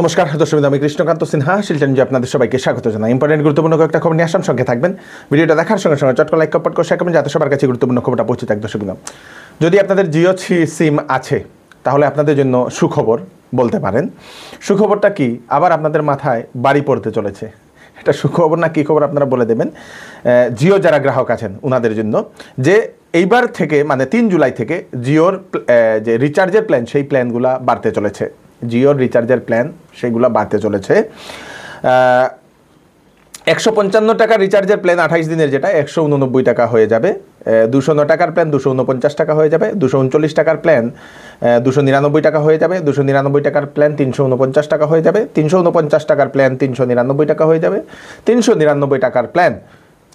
নমস্কার দর্শক আমি কৃষ্ণকান্ত সিনহা শিলচন্দ্র আপনাদের সবাইকে স্বাগত জানাই ইম্পর্টেন্ট গুরুত্বপূর্ণ কয়েকটা খবর নিয়ে আসাম সঙ্গে থাকবেন ভিডিওটা দেখার সঙ্গে সঙ্গে চটকা লাইক কপট করে শেখাবেন যাতে সবার কাছে গুরুত্বপূর্ণ খবরটা পৌঁছে থাকে দর্শক যদি আপনাদের জিও সিম আছে তাহলে আপনাদের জন্য সুখবর বলতে পারেন সুখবরটা কি আবার আপনাদের মাথায় বাড়ি পড়তে চলেছে এটা সুখবর না কী খবর আপনারা বলে দেবেন জিও যারা গ্রাহক আছেন ওনাদের জন্য যে এইবার থেকে মানে তিন জুলাই থেকে জিওর যে রিচার্জের প্ল্যান সেই প্ল্যানগুলো বাড়তে চলেছে জিওর রিচার্জের প্ল্যান সেগুলো বাড়তে চলেছে একশো পঞ্চান্ন টাকার রিচার্জের প্ল্যান আঠাইশ দিনের যেটা একশো উননব্বই টাকা হয়ে যাবে দুশো ন টাকার প্ল্যান দুশো উনপঞ্চাশ টাকা হয়ে যাবে দুশো উনচল্লিশ টাকার প্ল্যান দুশো নিরানব্বই টাকা হয়ে যাবে দুশো নিরানব্বই টাকার প্ল্যান তিনশো উনপঞ্চাশ টাকা হয়ে যাবে তিনশো উনপঞ্চাশ টাকার প্ল্যান তিনশো নিরানব্বই টাকা হয়ে যাবে তিনশো নিরানব্বই টাকার প্ল্যান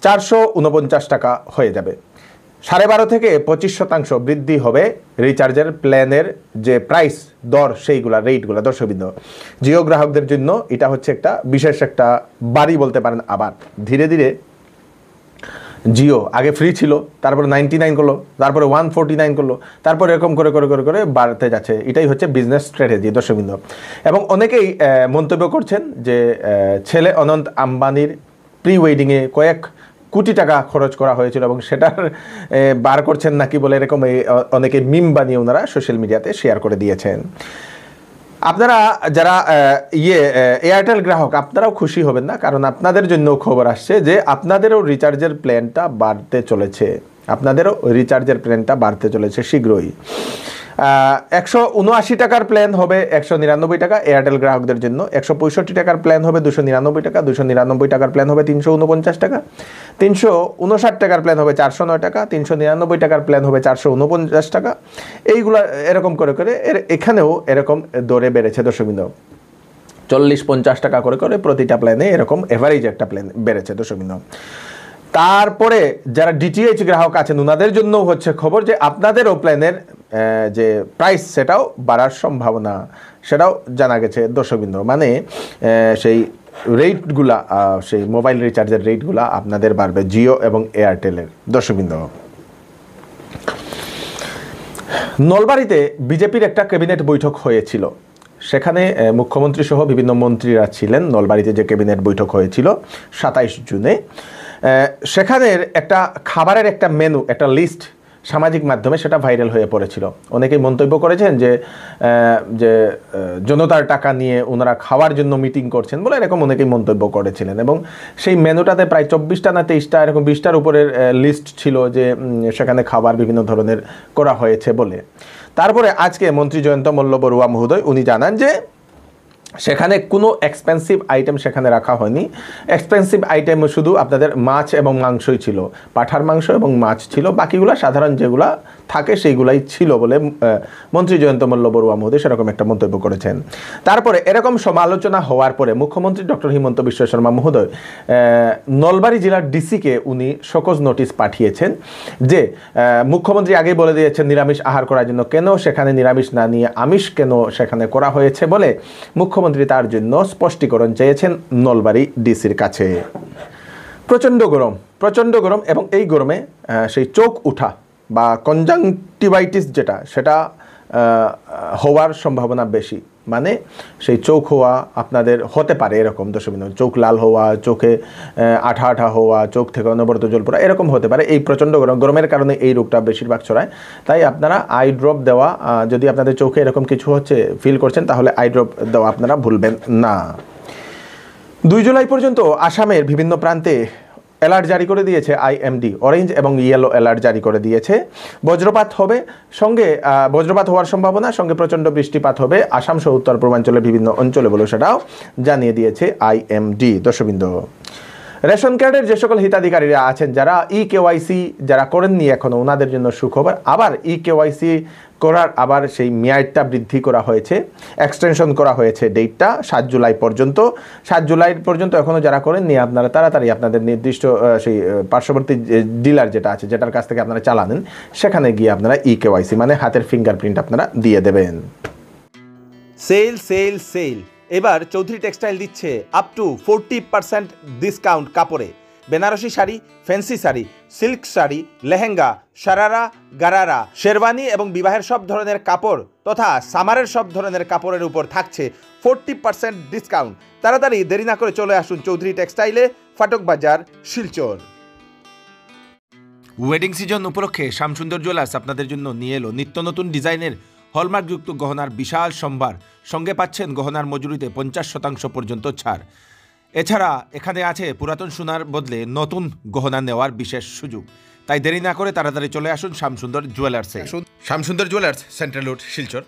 চারশো উনপঞ্চাশ টাকা হয়ে যাবে সাড়ে বারো থেকে পঁচিশ শতাংশ বৃদ্ধি হবে রিচার্জের প্ল্যানের যে প্রাইস দর সেইগুলা রেটগুলো দর্শকবৃন্দ জিও গ্রাহকদের জন্য এটা হচ্ছে একটা বিশেষ একটা বাড়ি বলতে পারেন আবার ধীরে ধীরে জিও আগে ফ্রি ছিল তারপরে নাইনটি নাইন করলো তারপরে ওয়ান ফোরটি নাইন করলো তারপরে এরকম করে করে করে করে বাড়তে যাচ্ছে এটাই হচ্ছে বিজনেস স্ট্র্যাটেজি দর্শকবৃন্দ এবং অনেকেই মন্তব্য করছেন যে ছেলে অনন্ত আম্বানির প্রি ওয়েডিংয়ে কয়েক কোটি টাকা খরচ করা হয়েছিল এবং সেটার বার করছেন নাকি বলে এরকম অনেকে মিম বানিয়ে ওনারা সোশ্যাল মিডিয়াতে শেয়ার করে দিয়েছেন আপনারা যারা ইয়ে এয়ারটেল গ্রাহক আপনারাও খুশি হবেন না কারণ আপনাদের জন্য খবর আসছে যে আপনাদেরও রিচার্জের প্ল্যানটা বাড়তে চলেছে আপনাদেরও রিচার্জের প্ল্যানটা বাড়তে চলেছে শীঘ্রই একশো উনআশি টাকার প্ল্যান হবে একশো নিরানব্বই টাকা এয়ারটেল গ্রাহকদের জন্য একশো পঁয়ষট্টি টাকার প্ল্যান হবে দুশো নিরানব্বই টাকা দুশো নিরানব্বই টাকার প্ল্যান হবে তিনশো উনপঞ্চাশ টাকা তিনশো উনষাট টাকার প্ল্যান হবে চারশো নয় টাকা তিনশো নিরানব্বই টাকার প্ল্যান হবে চারশো উনপঞ্চাশ টাকা এইগুলো এরকম করে করে এর এখানেও এরকম দরে বেড়েছে দশমিন্দ চল্লিশ পঞ্চাশ টাকা করে করে প্রতিটা প্ল্যানে এরকম এভারেজ একটা প্ল্যান বেড়েছে দশমিন্দ তারপরে যারা ডিটিএইচ গ্রাহক আছেন ওনাদের জন্যও হচ্ছে খবর যে আপনাদেরও প্ল্যানের যে প্রাইস সেটাও বাড়ার সম্ভাবনা সেটাও জানা গেছে দর্শকবৃন্দ মানে সেই রেটগুলা সেই মোবাইল রিচার্জের রেটগুলা আপনাদের বাড়বে জিও এবং এয়ারটেলের দর্শকবৃন্দ নলবাড়িতে বিজেপির একটা ক্যাবিনেট বৈঠক হয়েছিল সেখানে মুখ্যমন্ত্রী সহ বিভিন্ন মন্ত্রীরা ছিলেন নলবাড়িতে যে ক্যাবিনেট বৈঠক হয়েছিল সাতাইশ জুনে সেখানের একটা খাবারের একটা মেনু একটা লিস্ট সামাজিক মাধ্যমে সেটা ভাইরাল হয়ে পড়েছিল অনেকেই মন্তব্য করেছেন যে যে জনতার টাকা নিয়ে ওনারা খাওয়ার জন্য মিটিং করছেন বলে এরকম অনেকেই মন্তব্য করেছিলেন এবং সেই মেনুটাতে প্রায় চব্বিশটা না তেইশটা এরকম বিশটার উপরের লিস্ট ছিল যে সেখানে খাবার বিভিন্ন ধরনের করা হয়েছে বলে তারপরে আজকে মন্ত্রী জয়ন্ত মল্ল মহোদয় উনি জানান যে সেখানে কোনো এক্সপেন্সিভ আইটেম সেখানে রাখা হয়নি এক্সপেন্সিভ আইটেম শুধু আপনাদের মাছ এবং মাংসই ছিল পাঠার মাংস এবং মাছ ছিল বাকিগুলো সাধারণ যেগুলা থাকে সেইগুলাই ছিল বলে মন্ত্রী জয়ন্ত মল্ল বড়ুয়া মহোদয় সেরকম একটা মন্তব্য করেছেন তারপরে এরকম সমালোচনা হওয়ার পরে মুখ্যমন্ত্রী ডক্টর হিমন্ত বিশ্ব শর্মা মহোদয় নলবাড়ি জেলার ডিসিকে উনি সকজ নোটিশ পাঠিয়েছেন যে মুখ্যমন্ত্রী আগেই বলে দিয়েছেন নিরামিষ আহার করার জন্য কেন সেখানে নিরামিষ না নিয়ে আমিষ কেন সেখানে করা হয়েছে বলে মুখ্যমন্ত্রী মুখ্যমন্ত্রী তার জন্য স্পষ্টীকরণ চেয়েছেন নলবাড়ি ডিসির কাছে প্রচণ্ড গরম প্রচণ্ড গরম এবং এই গরমে সেই চোখ উঠা বা কনজাংটিভাইটিস যেটা সেটা হওয়ার সম্ভাবনা বেশি মানে সেই চোখ হওয়া আপনাদের হতে পারে এরকম দশমিন্দন চোখ লাল হওয়া চোখে আঠা আঠা হওয়া চোখ থেকে অনবরত জল পড়া এরকম হতে পারে এই প্রচণ্ড গরম গরমের কারণে এই রোগটা বেশিরভাগ ছড়ায় তাই আপনারা আই ড্রপ দেওয়া যদি আপনাদের চোখে এরকম কিছু হচ্ছে ফিল করছেন তাহলে আই ড্রপ দেওয়া আপনারা ভুলবেন না দুই জুলাই পর্যন্ত আসামের বিভিন্ন প্রান্তে অ্যালার্ট জারি করে দিয়েছে আইএমডি অরেঞ্জ এবং ইয়েলো অ্যালার্ট জারি করে দিয়েছে বজ্রপাত হবে সঙ্গে বজ্রপাত হওয়ার সম্ভাবনা সঙ্গে প্রচণ্ড বৃষ্টিপাত হবে আসাম সহ উত্তর পূর্বাঞ্চলের বিভিন্ন অঞ্চলে বলে সেটাও জানিয়ে দিয়েছে আইএমডি দর্শবিন্দ রেশন কার্ডের যে সকল হিতাধিকারীরা আছেন যারা ই e কেওয়াইসি যারা করেননি এখনও ওনাদের জন্য সুখবর আবার ই e কেওয়াইসি করার আবার সেই মেয়াদটা বৃদ্ধি করা হয়েছে এক্সটেনশন করা হয়েছে ডেটটা সাত জুলাই পর্যন্ত সাত জুলাই পর্যন্ত এখনও যারা করেন নিয়ে আপনারা তাড়াতাড়ি আপনাদের নির্দিষ্ট সেই পার্শ্ববর্তী ডিলার যেটা আছে যেটার কাছ থেকে আপনারা চালানেন সেখানে গিয়ে আপনারা ই কেওয়াইসি মানে হাতের ফিঙ্গারপ্রিন্ট আপনারা দিয়ে দেবেন সেল সেল সেল এবার চৌধুরী টেক্সটাইল দিচ্ছে up to forty percent discount কাপড়ে বেনারসি শাড়ি ফ্যান্সি শাড়ি সিল্ক শাড়ি লেহেঙ্গা সারারা গারারা শেরওয়ানি এবং বিবাহের সব ধরনের কাপড় তথা সামারের সব ধরনের কাপড়ের উপর থাকছে ফোরটি পার্সেন্ট ডিসকাউন্ট তাড়াতাড়ি দেরি না করে চলে আসুন চৌধুরী টেক্সটাইলে ফাটক বাজার শিলচর ওয়েডিং সিজন উপলক্ষে শ্যামসুন্দর জুয়েলার্স আপনাদের জন্য নিয়ে এলো নিত্য নতুন ডিজাইনের হলমার্কযুক্ত গহনার বিশাল সম্ভার সঙ্গে পাচ্ছেন গহনার মজুরিতে পঞ্চাশ শতাংশ পর্যন্ত ছাড় এছাড়া এখানে আছে পুরাতন সোনার বদলে নতুন গহনা নেওয়ার বিশেষ সুযোগ তাই দেরি না করে তাড়াতাড়ি চলে আসুন শ্যামসুন্দর জুয়েলার্সে Shyamsundar jewellers central road Silchar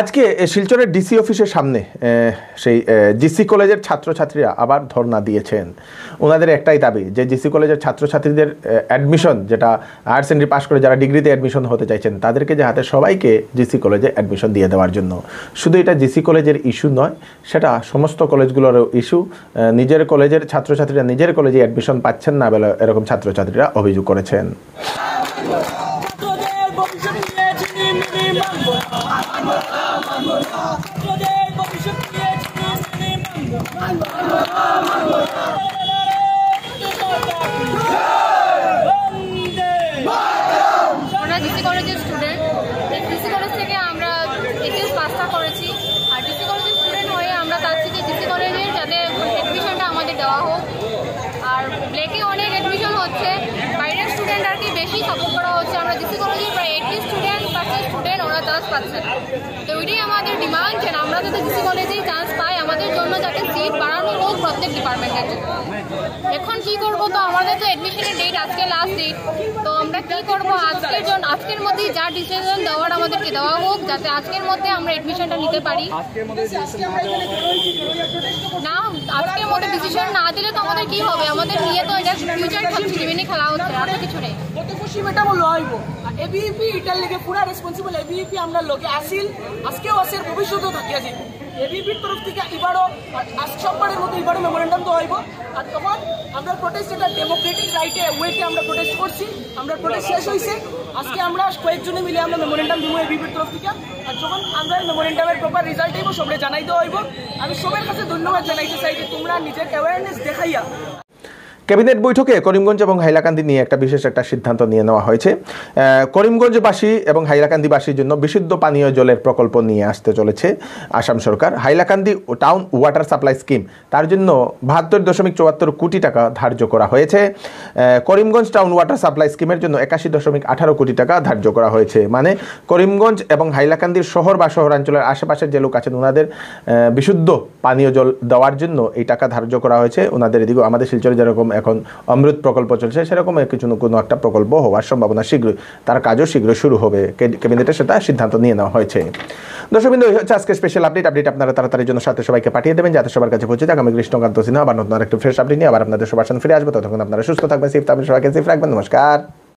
আজকে শিলচরের ডিসি অফিসের সামনে সেই জিসি কলেজের ছাত্রছাত্রীরা আবার ধর্ণা দিয়েছেন ওনাদের একটাই দাবি যে জিসি কলেজের ছাত্রছাত্রীদের অ্যাডমিশন যেটা হায়ার সেকেন্ডারি পাশ করে যারা ডিগ্রিতে অ্যাডমিশন হতে চাইছেন তাদেরকে যে হাতে সবাইকে জিসি কলেজে অ্যাডমিশন দিয়ে দেওয়ার জন্য শুধু এটা জিসি কলেজের ইস্যু নয় সেটা সমস্ত কলেজগুলোরও ইস্যু নিজের কলেজের ছাত্রছাত্রীরা নিজের কলেজে অ্যাডমিশন পাচ্ছেন না বেলা এরকম ছাত্রছাত্রীরা অভিযোগ করেছেন মানবো না তোদের স্টুডেন্ট ডিসি কলেজ থেকে আমরা এইচএস পাসটা করেছি আর ডিসি কলেজের স্টুডেন্ট হয়ে আমরা চাচ্ছি যে ডিসি কলেজের যাতে অ্যাডমিশনটা আমাদের দেওয়া হোক আর ব্লেকে অনেক অ্যাডমিশন হচ্ছে বাইরের স্টুডেন্ট আর কি বেশি সাপোর্ট করা হচ্ছে আমরা ডিসি কলেজে প্রায় এইটটি স্টুডেন্ট ওরা চান্স পাচ্ছে তো ওইটাই আমাদের ডিমান্ড কেন আমরা যাতে ডিসি কলেজেই চান্স পাই আমাদের জন্য যাতে সিট বাড়ানো হোক প্রত্যেক ডিপার্টমেন্টের জন্য এখন কি করব তো আমাদের তো অ্যাডমিশনের ডেট আজকে লাস্ট ডেট তো আমরা কি করব আজকের জন্য আজকের মধ্যেই যা ডিসিশন দেওয়ার আমাদেরকে দেওয়া হোক যাতে আজকের মধ্যে আমরা অ্যাডমিশনটা নিতে পারি না আজকের মধ্যে ডিসিশন না দিলে তো আমাদের কি হবে আমাদের নিয়ে তো এটা ফিউচার থাকছে জীবনে খেলা হচ্ছে আর কিছু নেই এবিপি ইটার লিগে পুরা রেসপন্সিবল এবিপি আমরা লোকে আসিল আজকেও আসে ভবিষ্যতেও থাকিয়া যাইব এবিপির তরফ থেকে এবারও আজ সোমবারের মতো এবারও মেমোরেন্ডাম তো হইব আর তখন আমরা প্রোটেস্ট এটা ডেমোক্রেটিক রাইটে ওয়েতে আমরা প্রোটেস্ট করছি আমরা প্রোটেস্ট শেষ হয়েছে আজকে আমরা কয়েকজনে মিলে আমরা মেমোরেন্ডাম দিব এবিপির তরফ থেকে আর যখন আমরা মেমোরেন্ডামের প্রপার রেজাল্ট দিব সবাই জানাইতে হইব আমি সবার কাছে ধন্যবাদ জানাইতে চাই যে তোমরা নিজের অ্যাওয়ারনেস দেখাইয়া ক্যাবিনেট বৈঠকে করিমগঞ্জ এবং হাইলাকান্দি নিয়ে একটা বিশেষ একটা সিদ্ধান্ত নিয়ে নেওয়া হয়েছে করিমগঞ্জবাসী এবং হাইলাকান্দিবাসীর জন্য বিশুদ্ধ পানীয় জলের প্রকল্প নিয়ে আসতে চলেছে আসাম সরকার Hailakandi town water supply scheme তার জন্য বাহাত্তর দশমিক চুয়াত্তর কোটি টাকা ধার্য করা হয়েছে করিমগঞ্জ টাউন ওয়াটার সাপ্লাই স্কিমের জন্য একাশি দশমিক আঠারো কোটি টাকা ধার্য করা হয়েছে মানে করিমগঞ্জ এবং হাইলাকান্দির শহর বা শহরাঞ্চলের আশেপাশের যে লোক আছেন ওনাদের বিশুদ্ধ পানীয় জল দেওয়ার জন্য এই টাকা ধার্য করা হয়েছে ওনাদের এদিকে আমাদের শিলচরে যেরকম এখন অমৃত প্রকল্প চলছে সেরকম কিছু কোনো একটা প্রকল্প হওয়ার সম্ভাবনা শীঘ্র তার কাজও শীঘ্র শুরু হবে ক্যাবিনেটে সেটা সিদ্ধান্ত নিয়ে নেওয়া হয়েছে দর্শকবিন্দু এই হচ্ছে আজকে স্পেশাল আপডেট আপডেট আপনারা তাড়াতাড়ির জন্য সাথে সবাইকে পাঠিয়ে দেবেন যাতে সবার কাছে পৌঁছে যাক আমি কৃষ্ণকান্ত সিনহা আবার নতুন একটু ফ্রেশ আপডেট নিয়ে আবার আপনাদের সবার সামনে ফিরে আসবো ততক্ষণ আপনারা সুস্থ থাকবেন সেফ থাকবেন সবাইকে সেফ রাখবেন নমস্কার